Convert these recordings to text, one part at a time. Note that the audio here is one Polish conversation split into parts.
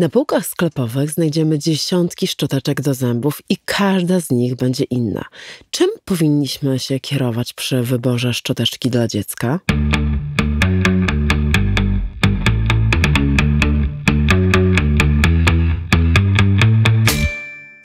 Na półkach sklepowych znajdziemy dziesiątki szczoteczek do zębów i każda z nich będzie inna. Czym powinniśmy się kierować przy wyborze szczoteczki dla dziecka?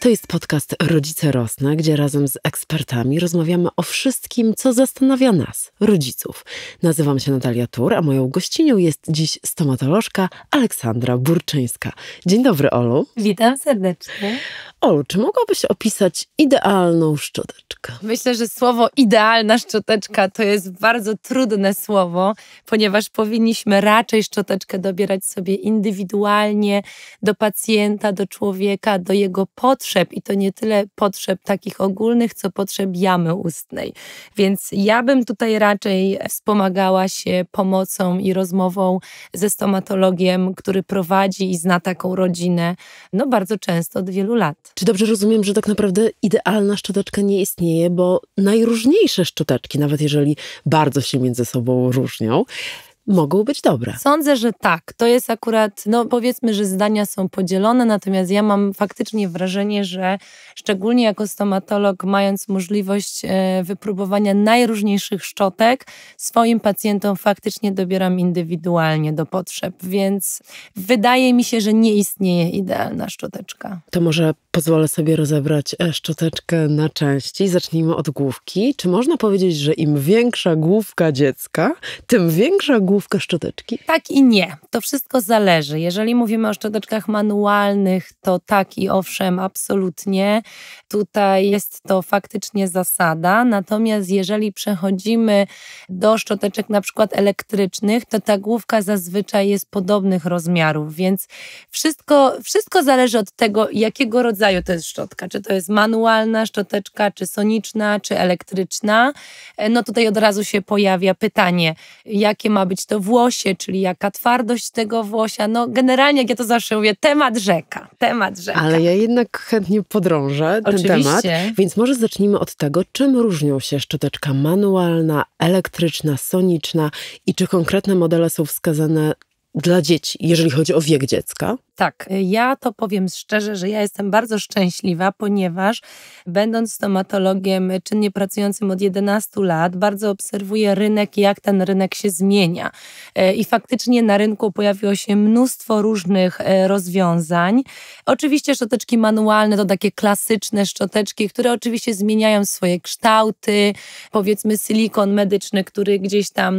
To jest podcast Rodzice Rosne, gdzie razem z ekspertami rozmawiamy o wszystkim, co zastanawia nas, rodziców. Nazywam się Natalia Tur, a moją gościnią jest dziś stomatolożka Aleksandra Burczyńska. Dzień dobry, Olu. Witam serdecznie. Olu, czy mogłabyś opisać idealną szczoteczkę? Myślę, że słowo idealna szczoteczka to jest bardzo trudne słowo, ponieważ powinniśmy raczej szczoteczkę dobierać sobie indywidualnie do pacjenta, do człowieka, do jego potrzeb potrzeb i to nie tyle potrzeb takich ogólnych, co potrzeb jamy ustnej. Więc ja bym tutaj raczej wspomagała się pomocą i rozmową ze stomatologiem, który prowadzi i zna taką rodzinę, no bardzo często od wielu lat. Czy dobrze rozumiem, że tak naprawdę idealna szczoteczka nie istnieje, bo najróżniejsze szczoteczki, nawet jeżeli bardzo się między sobą różnią, mogą być dobre. Sądzę, że tak. To jest akurat, no powiedzmy, że zdania są podzielone, natomiast ja mam faktycznie wrażenie, że szczególnie jako stomatolog, mając możliwość e, wypróbowania najróżniejszych szczotek, swoim pacjentom faktycznie dobieram indywidualnie do potrzeb, więc wydaje mi się, że nie istnieje idealna szczoteczka. To może pozwolę sobie rozebrać e, szczoteczkę na części. Zacznijmy od główki. Czy można powiedzieć, że im większa główka dziecka, tym większa główka główka szczoteczki? Tak i nie. To wszystko zależy. Jeżeli mówimy o szczoteczkach manualnych, to tak i owszem, absolutnie. Tutaj jest to faktycznie zasada. Natomiast jeżeli przechodzimy do szczoteczek na przykład elektrycznych, to ta główka zazwyczaj jest podobnych rozmiarów, więc wszystko, wszystko zależy od tego, jakiego rodzaju to jest szczotka. Czy to jest manualna szczoteczka, czy soniczna, czy elektryczna. E, no tutaj od razu się pojawia pytanie, jakie ma być to włosie, czyli jaka twardość tego włosia. No generalnie, jak ja to zawsze mówię, temat rzeka, temat rzeka. Ale ja jednak chętnie podrążę ten Oczywiście. temat, więc może zacznijmy od tego, czym różnią się szczoteczka manualna, elektryczna, soniczna i czy konkretne modele są wskazane dla dzieci, jeżeli chodzi o wiek dziecka? Tak, y, ja to powiem szczerze, że ja jestem bardzo szczęśliwa, ponieważ będąc stomatologiem y, czynnie pracującym od 11 lat, bardzo obserwuję rynek i jak ten rynek się zmienia. Y, I faktycznie na rynku pojawiło się mnóstwo różnych rozwiązań. Oczywiście szczoteczki manualne to takie klasyczne szczoteczki, które oczywiście zmieniają swoje kształty. Powiedzmy silikon medyczny, który gdzieś tam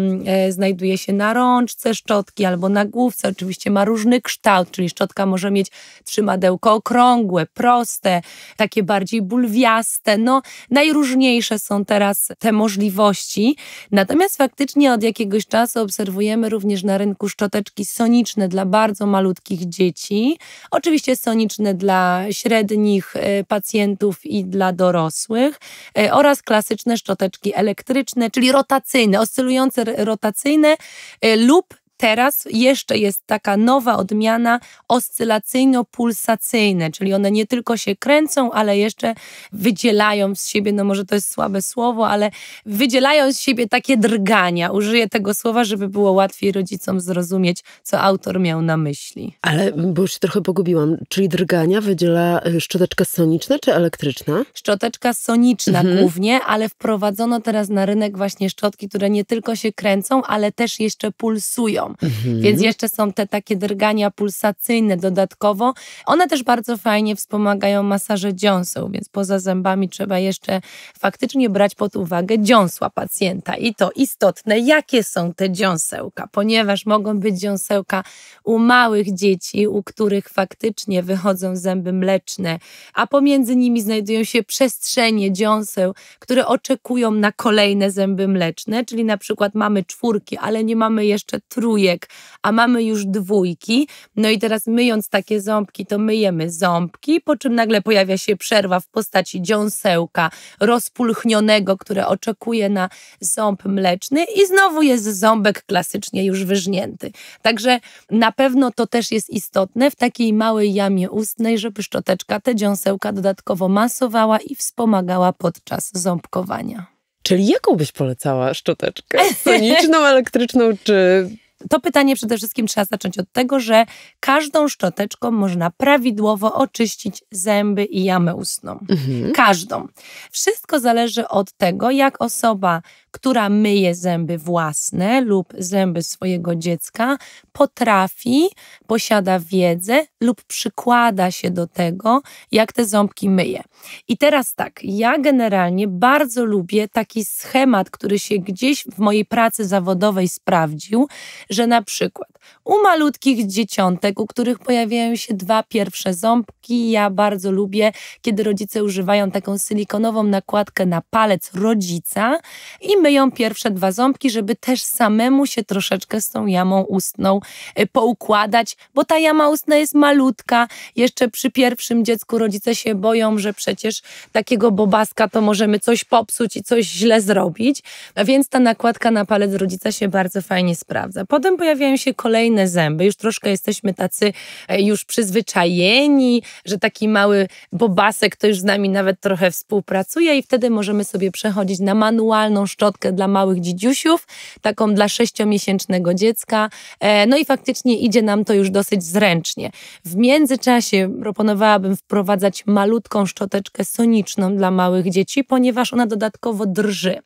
znajduje się na rączce szczotki albo na główce, oczywiście ma różny kształt, czyli szczotka może mieć trzymadełko okrągłe, proste, takie bardziej bulwiaste. No, najróżniejsze są teraz te możliwości. Natomiast faktycznie od jakiegoś czasu obserwujemy również na rynku szczoteczki soniczne dla bardzo malutkich dzieci. Oczywiście soniczne dla średnich e, pacjentów i dla dorosłych e, oraz klasyczne szczoteczki elektryczne, czyli rotacyjne, oscylujące rotacyjne e, lub Teraz jeszcze jest taka nowa odmiana oscylacyjno-pulsacyjne, czyli one nie tylko się kręcą, ale jeszcze wydzielają z siebie, no może to jest słabe słowo, ale wydzielają z siebie takie drgania. Użyję tego słowa, żeby było łatwiej rodzicom zrozumieć, co autor miał na myśli. Ale, bo już się trochę pogubiłam, czyli drgania wydziela y, szczoteczka soniczna czy elektryczna? Szczoteczka soniczna mhm. głównie, ale wprowadzono teraz na rynek właśnie szczotki, które nie tylko się kręcą, ale też jeszcze pulsują. Mhm. Więc jeszcze są te takie drgania pulsacyjne dodatkowo. One też bardzo fajnie wspomagają masaże dziąseł, więc poza zębami trzeba jeszcze faktycznie brać pod uwagę dziąsła pacjenta. I to istotne, jakie są te dziąsełka, ponieważ mogą być dziąsełka u małych dzieci, u których faktycznie wychodzą zęby mleczne, a pomiędzy nimi znajdują się przestrzenie dziąseł, które oczekują na kolejne zęby mleczne, czyli na przykład mamy czwórki, ale nie mamy jeszcze trójki trójek, a mamy już dwójki. No i teraz myjąc takie ząbki, to myjemy ząbki, po czym nagle pojawia się przerwa w postaci dziąsełka rozpulchnionego, które oczekuje na ząb mleczny i znowu jest ząbek klasycznie już wyżnięty. Także na pewno to też jest istotne w takiej małej jamie ustnej, żeby szczoteczka te dziąsełka dodatkowo masowała i wspomagała podczas ząbkowania. Czyli jaką byś polecała szczoteczkę? Soniczną, elektryczną czy to pytanie przede wszystkim trzeba zacząć od tego, że każdą szczoteczką można prawidłowo oczyścić zęby i jamę ustną. Mhm. Każdą. Wszystko zależy od tego, jak osoba, która myje zęby własne lub zęby swojego dziecka, potrafi, posiada wiedzę lub przykłada się do tego, jak te ząbki myje. I teraz tak, ja generalnie bardzo lubię taki schemat, który się gdzieś w mojej pracy zawodowej sprawdził, że na przykład u malutkich dzieciątek, u których pojawiają się dwa pierwsze ząbki, ja bardzo lubię, kiedy rodzice używają taką silikonową nakładkę na palec rodzica i myją pierwsze dwa ząbki, żeby też samemu się troszeczkę z tą jamą ustną y, poukładać, bo ta jama ustna jest malutka. Jeszcze przy pierwszym dziecku rodzice się boją, że przecież takiego bobaska to możemy coś popsuć i coś źle zrobić, więc ta nakładka na palec rodzica się bardzo fajnie sprawdza. Potem pojawiają się kolejne zęby, już troszkę jesteśmy tacy e, już przyzwyczajeni, że taki mały bobasek to już z nami nawet trochę współpracuje i wtedy możemy sobie przechodzić na manualną szczotkę dla małych dzidziusiów, taką dla sześciomiesięcznego dziecka. E, no i faktycznie idzie nam to już dosyć zręcznie. W międzyczasie proponowałabym wprowadzać malutką szczoteczkę soniczną dla małych dzieci, ponieważ ona dodatkowo drży.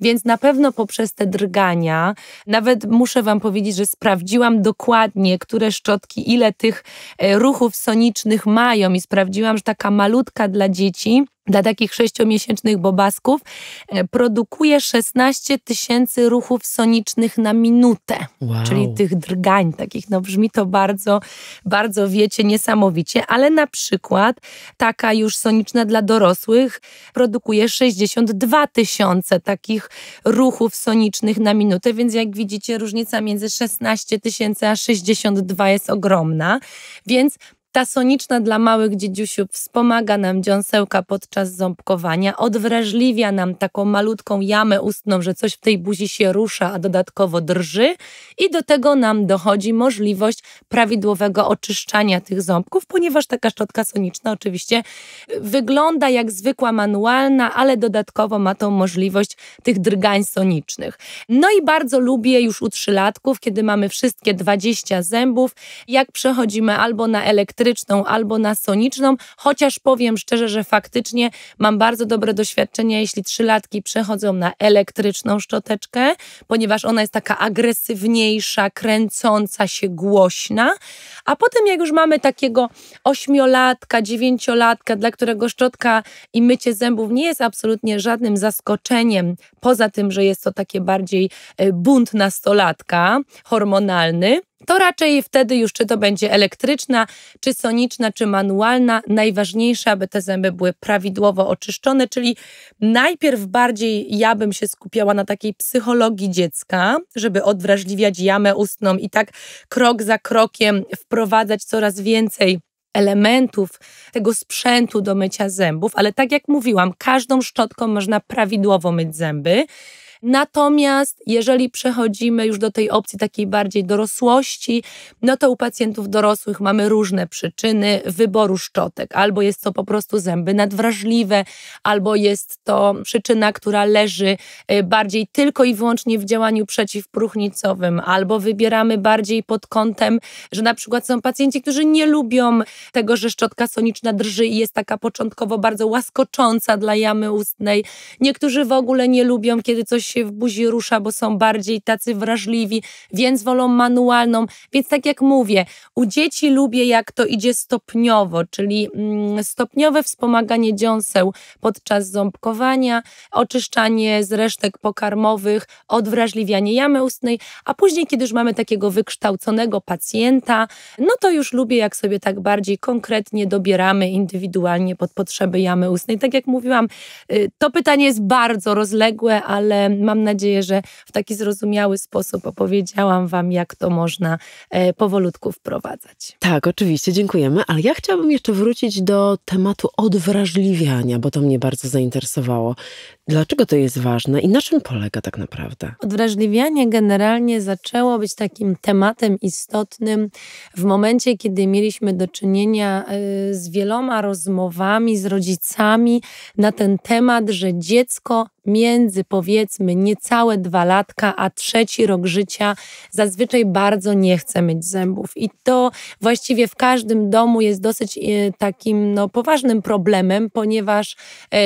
Więc na pewno poprzez te drgania, nawet muszę Wam powiedzieć, powiedzieć, że sprawdziłam dokładnie, które szczotki ile tych e, ruchów sonicznych mają i sprawdziłam, że taka malutka dla dzieci dla takich sześciomiesięcznych bobasków e, produkuje 16 tysięcy ruchów sonicznych na minutę, wow. czyli tych drgań takich. No brzmi to bardzo, bardzo wiecie, niesamowicie, ale na przykład taka już soniczna dla dorosłych produkuje 62 tysiące takich ruchów sonicznych na minutę, więc jak widzicie różnica między 16 tysięcy a 62 jest ogromna, więc ta soniczna dla małych dziedziusiów wspomaga nam dziąsełka podczas ząbkowania, odwrażliwia nam taką malutką jamę ustną, że coś w tej buzi się rusza, a dodatkowo drży i do tego nam dochodzi możliwość prawidłowego oczyszczania tych ząbków, ponieważ taka szczotka soniczna oczywiście y, wygląda jak zwykła manualna, ale dodatkowo ma tą możliwość tych drgań sonicznych. No i bardzo lubię już u trzylatków, kiedy mamy wszystkie 20 zębów, jak przechodzimy albo na elektryczność, elektryczną albo na soniczną, chociaż powiem szczerze, że faktycznie mam bardzo dobre doświadczenia, jeśli trzylatki przechodzą na elektryczną szczoteczkę, ponieważ ona jest taka agresywniejsza, kręcąca się, głośna, a potem jak już mamy takiego ośmiolatka, dziewięciolatka, dla którego szczotka i mycie zębów nie jest absolutnie żadnym zaskoczeniem, poza tym, że jest to takie bardziej e, bunt nastolatka, hormonalny, to raczej wtedy już, czy to będzie elektryczna, czy soniczna, czy manualna, najważniejsze, aby te zęby były prawidłowo oczyszczone, czyli najpierw bardziej ja bym się skupiała na takiej psychologii dziecka, żeby odwrażliwiać jamę ustną i tak krok za krokiem wprowadzać coraz więcej elementów tego sprzętu do mycia zębów, ale tak jak mówiłam, każdą szczotką można prawidłowo myć zęby. Natomiast jeżeli przechodzimy już do tej opcji takiej bardziej dorosłości, no to u pacjentów dorosłych mamy różne przyczyny wyboru szczotek. Albo jest to po prostu zęby nadwrażliwe, albo jest to przyczyna, która leży y, bardziej tylko i wyłącznie w działaniu przeciwpróchnicowym, albo wybieramy bardziej pod kątem, że na przykład są pacjenci, którzy nie lubią tego, że szczotka soniczna drży i jest taka początkowo bardzo łaskocząca dla jamy ustnej. Niektórzy w ogóle nie lubią, kiedy coś się w buzi rusza, bo są bardziej tacy wrażliwi, więc wolą manualną. Więc tak jak mówię, u dzieci lubię jak to idzie stopniowo, czyli mm, stopniowe wspomaganie dziąseł podczas ząbkowania, oczyszczanie z resztek pokarmowych, odwrażliwianie jamy ustnej, a później, kiedy już mamy takiego wykształconego pacjenta, no to już lubię jak sobie tak bardziej konkretnie dobieramy indywidualnie pod potrzeby jamy ustnej. Tak jak mówiłam, y, to pytanie jest bardzo rozległe, ale mam nadzieję, że w taki zrozumiały sposób opowiedziałam Wam, jak to można e, powolutku wprowadzać. Tak, oczywiście, dziękujemy, ale ja chciałabym jeszcze wrócić do tematu odwrażliwiania, bo to mnie bardzo zainteresowało. Dlaczego to jest ważne i na czym polega tak naprawdę? Odwrażliwianie generalnie zaczęło być takim tematem istotnym w momencie, kiedy mieliśmy do czynienia y, z wieloma rozmowami z rodzicami na ten temat, że dziecko między powiedzmy niecałe dwa latka a trzeci rok życia zazwyczaj bardzo nie chce mieć zębów. I to właściwie w każdym domu jest dosyć y, takim no, poważnym problemem, ponieważ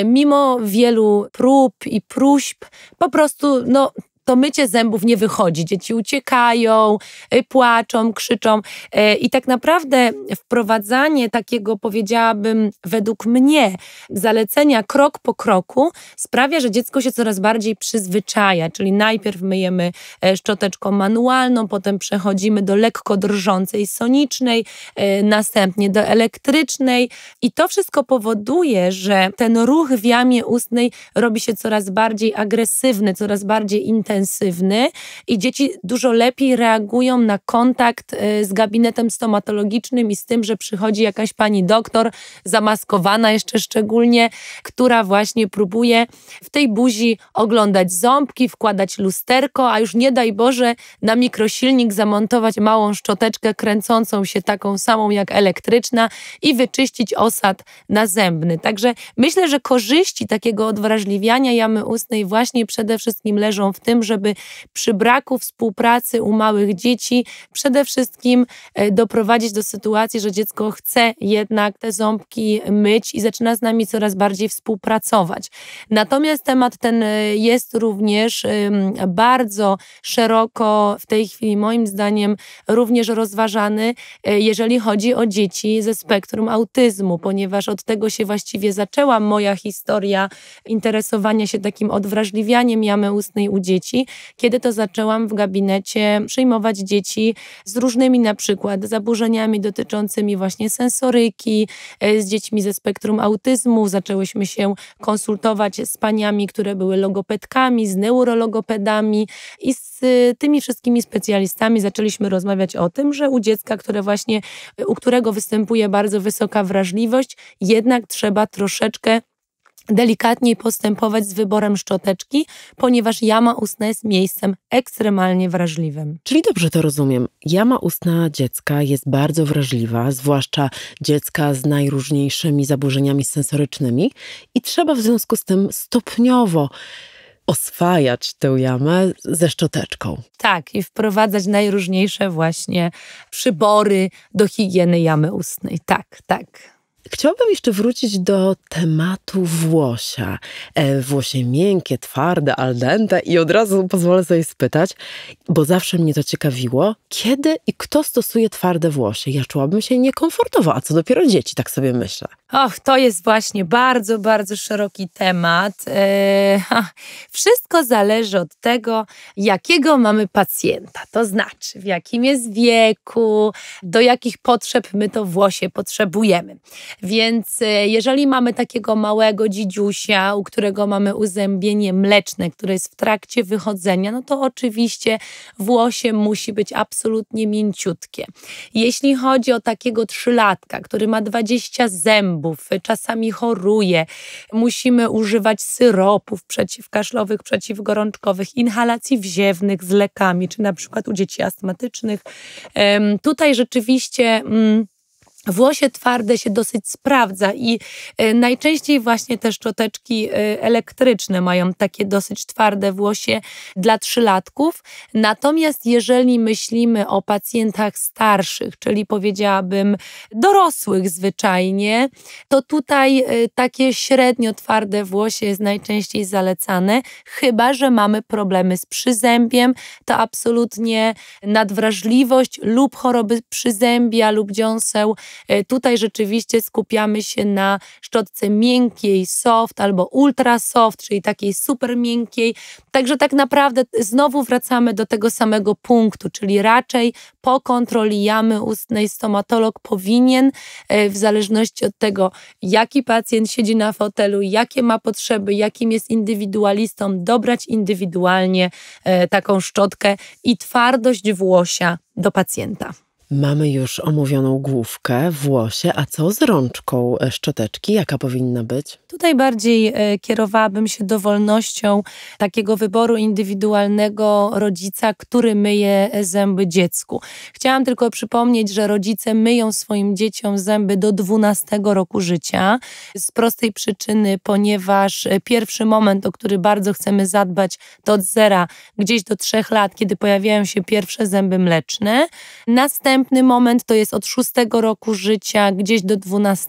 y, mimo wielu prób, prób i próśb, po prostu no, to mycie zębów nie wychodzi. Dzieci uciekają, y, płaczą, krzyczą. E, I tak naprawdę wprowadzanie takiego, powiedziałabym, według mnie, zalecenia krok po kroku sprawia, że dziecko się coraz bardziej przyzwyczaja. Czyli najpierw myjemy e, szczoteczką manualną, potem przechodzimy do lekko drżącej sonicznej, e, następnie do elektrycznej. I to wszystko powoduje, że ten ruch w jamie ustnej robi się coraz bardziej agresywny, coraz bardziej intensywny intensywny i dzieci dużo lepiej reagują na kontakt y, z gabinetem stomatologicznym i z tym, że przychodzi jakaś pani doktor, zamaskowana jeszcze szczególnie, która właśnie próbuje w tej buzi oglądać ząbki, wkładać lusterko, a już nie daj Boże na mikrosilnik zamontować małą szczoteczkę kręcącą się taką samą jak elektryczna i wyczyścić osad nazębny. Także myślę, że korzyści takiego odwrażliwiania jamy ustnej właśnie przede wszystkim leżą w tym, żeby przy braku współpracy u małych dzieci przede wszystkim e, doprowadzić do sytuacji, że dziecko chce jednak te ząbki myć i zaczyna z nami coraz bardziej współpracować. Natomiast temat ten e, jest również bardzo szeroko w tej chwili, moim zdaniem, również rozważany, e, jeżeli chodzi o dzieci ze spektrum autyzmu, ponieważ od tego się właściwie zaczęła moja historia interesowania się takim odwrażliwianiem jamy ustnej u dzieci dzieci, kiedy to zaczęłam w gabinecie przyjmować dzieci z różnymi na przykład zaburzeniami dotyczącymi właśnie sensoryki, e, z dziećmi ze spektrum autyzmu. Zaczęłyśmy się konsultować z paniami, które były logopedkami, z neurologopedami i z tymi wszystkimi specjalistami zaczęliśmy rozmawiać o tym, że u dziecka, które właśnie, u którego występuje bardzo wysoka wrażliwość, jednak trzeba troszeczkę delikatniej postępować z wyborem szczoteczki, ponieważ jama ustna jest miejscem ekstremalnie wrażliwym. Czyli dobrze to rozumiem. Jama ustna dziecka jest bardzo wrażliwa, zwłaszcza dziecka z najróżniejszymi zaburzeniami sensorycznymi i trzeba w związku z tym stopniowo oswajać tę jamę ze szczoteczką. Tak, i wprowadzać najróżniejsze właśnie przybory do higieny jamy ustnej. Tak, tak. Chciałabym jeszcze wrócić do tematu włosia. E, włosie miękkie, twarde, al dente i od razu pozwolę sobie spytać, bo zawsze mnie to ciekawiło, kiedy i kto stosuje twarde włosie. Ja czułabym się niekomfortowo, a co dopiero dzieci, tak sobie myślę. Och, to jest właśnie bardzo, bardzo szeroki temat. Eee, wszystko zależy od tego, jakiego mamy pacjenta, to znaczy w jakim jest wieku, do jakich potrzeb my to włosie potrzebujemy. Więc e, jeżeli mamy takiego małego dzidziusia, u którego mamy uzębienie mleczne, które jest w trakcie wychodzenia, no to oczywiście włosie musi być absolutnie mięciutkie. Jeśli chodzi o takiego trzylatka, który ma 20 zębów, zębów, czasami choruje, musimy używać syropów przeciwkaszlowych, przeciwgorączkowych, inhalacji wziewnych z lekami, czy na przykład u dzieci astmatycznych. Tutaj rzeczywiście. Mm, Włosie twarde się dosyć sprawdza i e, najczęściej właśnie te szczoteczki e, elektryczne mają takie dosyć twarde włosie dla trzylatków. Natomiast jeżeli myślimy o pacjentach starszych, czyli powiedziałabym dorosłych zwyczajnie, to tutaj e, takie średnio twarde włosie jest najczęściej zalecane, chyba że mamy problemy z przyzębiem, to absolutnie nadwrażliwość lub choroby przyzębia lub dziąseł E, tutaj rzeczywiście skupiamy się na szczotce miękkiej, soft albo ultra soft, czyli takiej super miękkiej. Także tak naprawdę znowu wracamy do tego samego punktu, czyli raczej po kontroli jamy ustnej stomatolog powinien, e, w zależności od tego, jaki pacjent siedzi na fotelu, jakie ma potrzeby, jakim jest indywidualistą, dobrać indywidualnie e, taką szczotkę i twardość włosia do pacjenta. Mamy już omówioną główkę, włosie, a co z rączką e, szczoteczki? Jaka powinna być? Tutaj bardziej e, kierowałabym się dowolnością takiego wyboru indywidualnego rodzica, który myje e, zęby dziecku. Chciałam tylko przypomnieć, że rodzice myją swoim dzieciom zęby do 12 roku życia z prostej przyczyny, ponieważ e, pierwszy moment, o który bardzo chcemy zadbać, to od zera gdzieś do 3 lat, kiedy pojawiają się pierwsze zęby mleczne. Następny moment to jest od 6 roku życia gdzieś do 12,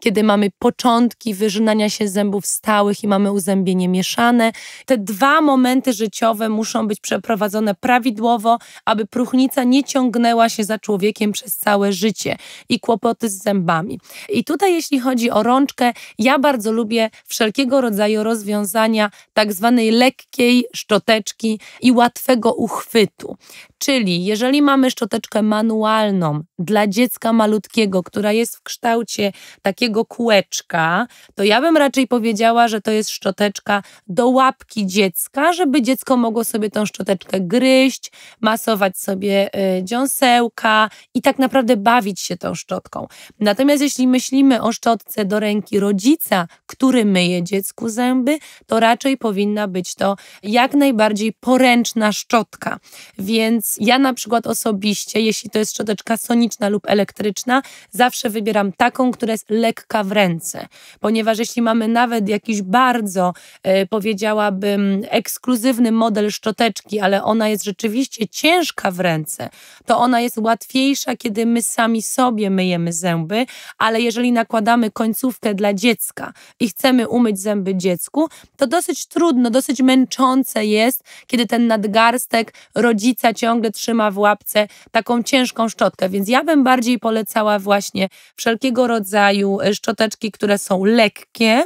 kiedy mamy początki wyżynania wyrównania się zębów stałych i mamy uzębienie mieszane. Te dwa momenty życiowe muszą być przeprowadzone prawidłowo, aby próchnica nie ciągnęła się za człowiekiem przez całe życie i kłopoty z zębami. I tutaj, jeśli chodzi o rączkę, ja bardzo lubię wszelkiego rodzaju rozwiązania tak zwanej lekkiej szczoteczki i łatwego uchwytu. Czyli jeżeli mamy szczoteczkę manualną dla dziecka malutkiego, która jest w kształcie takiego kółeczka, to ja bym raczej powiedziała, że to jest szczoteczka do łapki dziecka, żeby dziecko mogło sobie tą szczoteczkę gryźć, masować sobie y, dziąsełka i tak naprawdę bawić się tą szczotką. Natomiast jeśli myślimy o szczotce do ręki rodzica, który myje dziecku zęby, to raczej powinna być to jak najbardziej poręczna szczotka. Więc więc ja na przykład osobiście, jeśli to jest szczoteczka soniczna lub elektryczna, zawsze wybieram taką, która jest lekka w ręce. Ponieważ jeśli mamy nawet jakiś bardzo, e, powiedziałabym, ekskluzywny model szczoteczki, ale ona jest rzeczywiście ciężka w ręce, to ona jest łatwiejsza, kiedy my sami sobie myjemy zęby, ale jeżeli nakładamy końcówkę dla dziecka i chcemy umyć zęby dziecku, to dosyć trudno, dosyć męczące jest, kiedy ten nadgarstek rodzica ciągle ciągle trzyma w łapce taką ciężką szczotkę, więc ja bym bardziej polecała właśnie wszelkiego rodzaju e, szczoteczki, które są lekkie,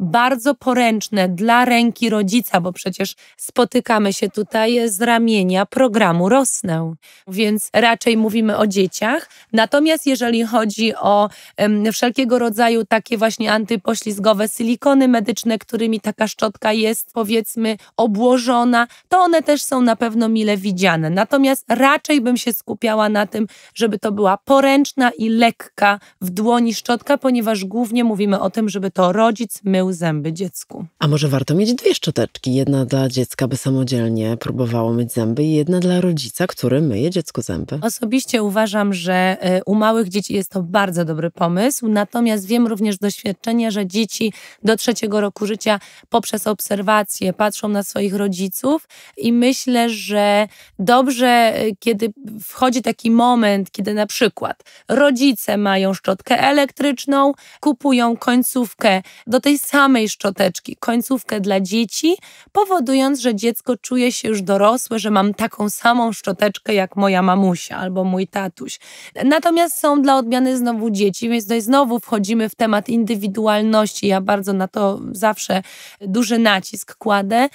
bardzo poręczne dla ręki rodzica, bo przecież spotykamy się tutaj z ramienia programu Rosnę, więc raczej mówimy o dzieciach. Natomiast jeżeli chodzi o um, wszelkiego rodzaju takie właśnie antypoślizgowe silikony medyczne, którymi taka szczotka jest powiedzmy obłożona, to one też są na pewno mile widziane. Natomiast raczej bym się skupiała na tym, żeby to była poręczna i lekka w dłoni szczotka, ponieważ głównie mówimy o tym, żeby to rodzic mył zęby dziecku. A może warto mieć dwie szczoteczki? Jedna dla dziecka, by samodzielnie próbowało myć zęby, i jedna dla rodzica, który myje dziecku zęby. Osobiście uważam, że e, u małych dzieci jest to bardzo dobry pomysł, natomiast wiem również z doświadczenia, że dzieci do trzeciego roku życia poprzez obserwacje patrzą na swoich rodziców i myślę, że dobrze, e, kiedy wchodzi taki moment, kiedy na przykład rodzice mają szczotkę elektryczną, kupują końcówkę do tej tej samej szczoteczki końcówkę dla dzieci, powodując, że dziecko czuje się już dorosłe, że mam taką samą szczoteczkę jak moja mamusia albo mój tatuś. Natomiast są dla odmiany znowu dzieci, więc tutaj znowu wchodzimy w temat indywidualności. Ja bardzo na to zawsze duży nacisk kładę.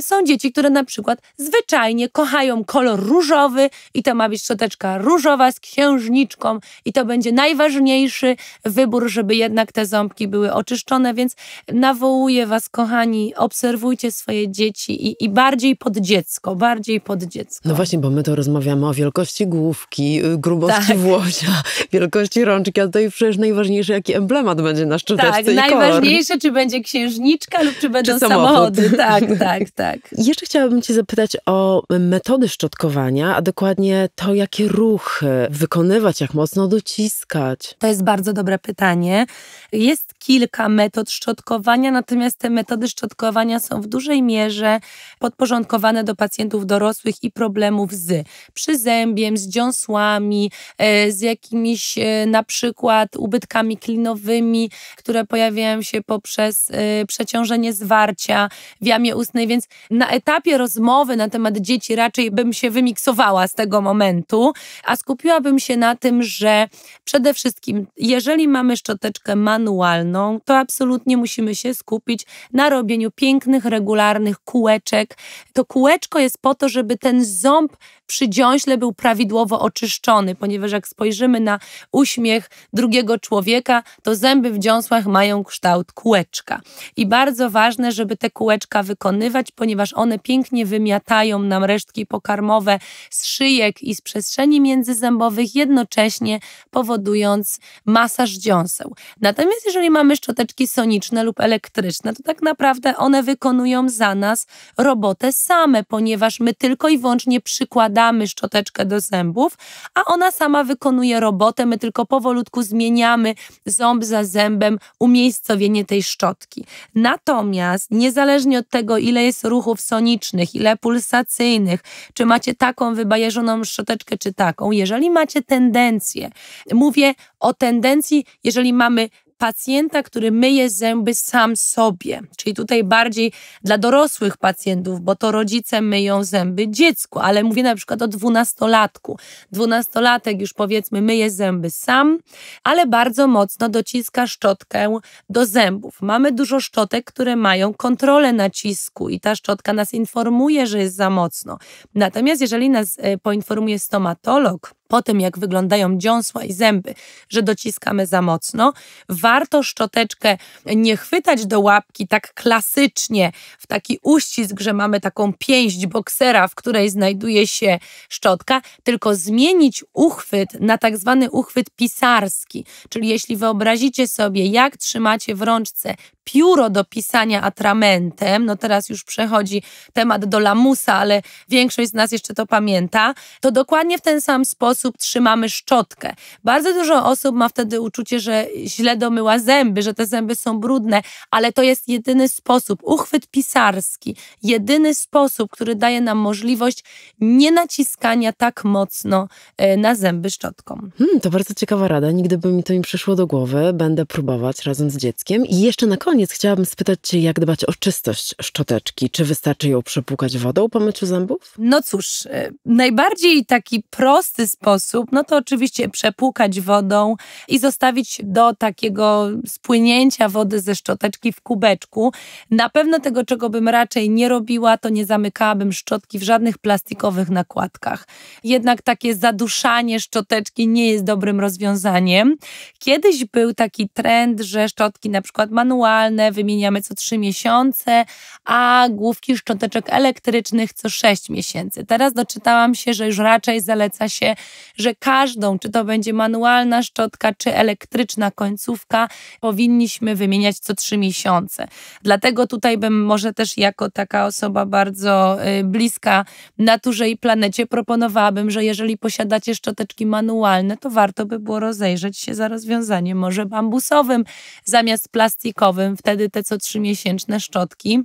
Są dzieci, które na przykład zwyczajnie kochają kolor różowy i to ma być szczoteczka różowa z księżniczką i to będzie najważniejszy wybór, żeby jednak te ząbki były oczyszczone, więc Nawołuję Was, kochani, obserwujcie swoje dzieci i, i bardziej pod dziecko, bardziej pod dziecko. No właśnie, bo my to rozmawiamy o wielkości główki, y, grubości tak. włosia, wielkości rączki, a jest przecież najważniejsze, jaki emblemat będzie na szczyteczce Tak, najważniejsze, korn. czy będzie księżniczka lub czy będą czy samochody. Tak, tak, tak. Jeszcze chciałabym Cię zapytać o metody szczotkowania, a dokładnie to, jakie ruchy wykonywać, jak mocno dociskać. To jest bardzo dobre pytanie. Jest kilka metod szczotkowania szczotkowania, natomiast te metody szczotkowania są w dużej mierze podporządkowane do pacjentów dorosłych i problemów z przyzębiem, z dziąsłami, e, z jakimiś e, na przykład ubytkami klinowymi, które pojawiają się poprzez e, przeciążenie zwarcia w jamie ustnej, więc na etapie rozmowy na temat dzieci raczej bym się wymiksowała z tego momentu, a skupiłabym się na tym, że przede wszystkim, jeżeli mamy szczoteczkę manualną, to absolutnie musimy musimy się skupić na robieniu pięknych, regularnych kółeczek. To kółeczko jest po to, żeby ten ząb przy dziąśle był prawidłowo oczyszczony, ponieważ jak spojrzymy na uśmiech drugiego człowieka, to zęby w dziąsłach mają kształt kółeczka. I bardzo ważne, żeby te kółeczka wykonywać, ponieważ one pięknie wymiatają nam resztki pokarmowe z szyjek i z przestrzeni międzyzębowych, jednocześnie powodując masaż dziąseł. Natomiast jeżeli mamy szczoteczki soniczne, mechaniczne lub elektryczne, to tak naprawdę one wykonują za nas robotę same, ponieważ my tylko i wyłącznie przykładamy szczoteczkę do zębów, a ona sama wykonuje robotę, my tylko powolutku zmieniamy ząb za zębem umiejscowienie tej szczotki. Natomiast niezależnie od tego, ile jest ruchów sonicznych, ile pulsacyjnych, czy macie taką wybajeżoną szczoteczkę, czy taką, jeżeli macie tendencję, mówię o tendencji, jeżeli mamy pacjenta, który myje zęby sam sobie. Czyli tutaj bardziej dla dorosłych pacjentów, bo to rodzice myją zęby dziecku, ale mówię na przykład o dwunastolatku. Dwunastolatek już powiedzmy myje zęby sam, ale bardzo mocno dociska szczotkę do zębów. Mamy dużo szczotek, które mają kontrolę nacisku i ta szczotka nas informuje, że jest za mocno. Natomiast jeżeli nas e, poinformuje stomatolog, po tym, jak wyglądają dziąsła i zęby, że dociskamy za mocno. Warto szczoteczkę nie chwytać do łapki tak klasycznie, w taki uścisk, że mamy taką pięść boksera, w której znajduje się szczotka, tylko zmienić uchwyt na tak zwany uchwyt pisarski. Czyli jeśli wyobrazicie sobie, jak trzymacie w rączce pióro do pisania atramentem, no teraz już przechodzi temat do lamusa, ale większość z nas jeszcze to pamięta, to dokładnie w ten sam sposób trzymamy szczotkę. Bardzo dużo osób ma wtedy uczucie, że źle domyła zęby, że te zęby są brudne, ale to jest jedyny sposób, uchwyt pisarski, jedyny sposób, który daje nam możliwość nie naciskania tak mocno e, na zęby szczotką. Hmm, to bardzo ciekawa rada, nigdy by mi to nie przyszło do głowy, będę próbować razem z dzieckiem. I jeszcze na koniec chciałabym spytać Cię, jak dbać o czystość szczoteczki? Czy wystarczy ją przepłukać wodą po myciu zębów? No cóż, e, najbardziej taki prosty sposób, sposób, no to oczywiście przepłukać wodą i zostawić do takiego spłynięcia wody ze szczoteczki w kubeczku. Na pewno tego, czego bym raczej nie robiła, to nie zamykałabym szczotki w żadnych plastikowych nakładkach. Jednak takie zaduszanie szczoteczki nie jest dobrym rozwiązaniem. Kiedyś był taki trend, że szczotki na przykład manualne wymieniamy co trzy miesiące, a główki szczoteczek elektrycznych co sześć miesięcy. Teraz doczytałam się, że już raczej zaleca się że każdą, czy to będzie manualna szczotka, czy elektryczna końcówka, powinniśmy wymieniać co trzy miesiące. Dlatego tutaj bym może też jako taka osoba bardzo y, bliska naturze i planecie proponowałabym, że jeżeli posiadacie szczoteczki manualne, to warto by było rozejrzeć się za rozwiązaniem może bambusowym zamiast plastikowym. Wtedy te co trzymiesięczne szczotki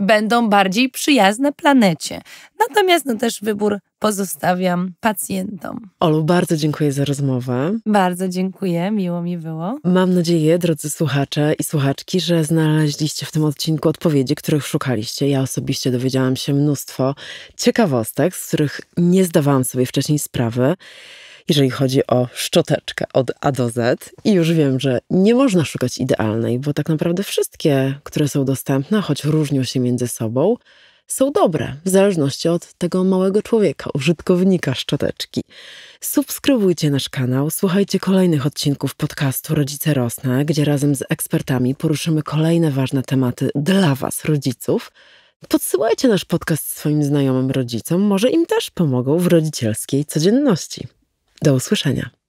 będą bardziej przyjazne planecie. Natomiast no, też wybór pozostawiam pacjentom. Olu, bardzo dziękuję za rozmowę. Bardzo dziękuję, miło mi było. Mam nadzieję, drodzy słuchacze i słuchaczki, że znaleźliście w tym odcinku odpowiedzi, których szukaliście. Ja osobiście dowiedziałam się mnóstwo ciekawostek, z których nie zdawałam sobie wcześniej sprawy jeżeli chodzi o szczoteczkę od A do Z. I już wiem, że nie można szukać idealnej, bo tak naprawdę wszystkie, które są dostępne, choć różnią się między sobą, są dobre, w zależności od tego małego człowieka, użytkownika szczoteczki. Subskrybujcie nasz kanał, słuchajcie kolejnych odcinków podcastu Rodzice Rosne, gdzie razem z ekspertami poruszymy kolejne ważne tematy dla Was, rodziców. Podsyłajcie nasz podcast swoim znajomym rodzicom, może im też pomogą w rodzicielskiej codzienności. Do usłyszenia.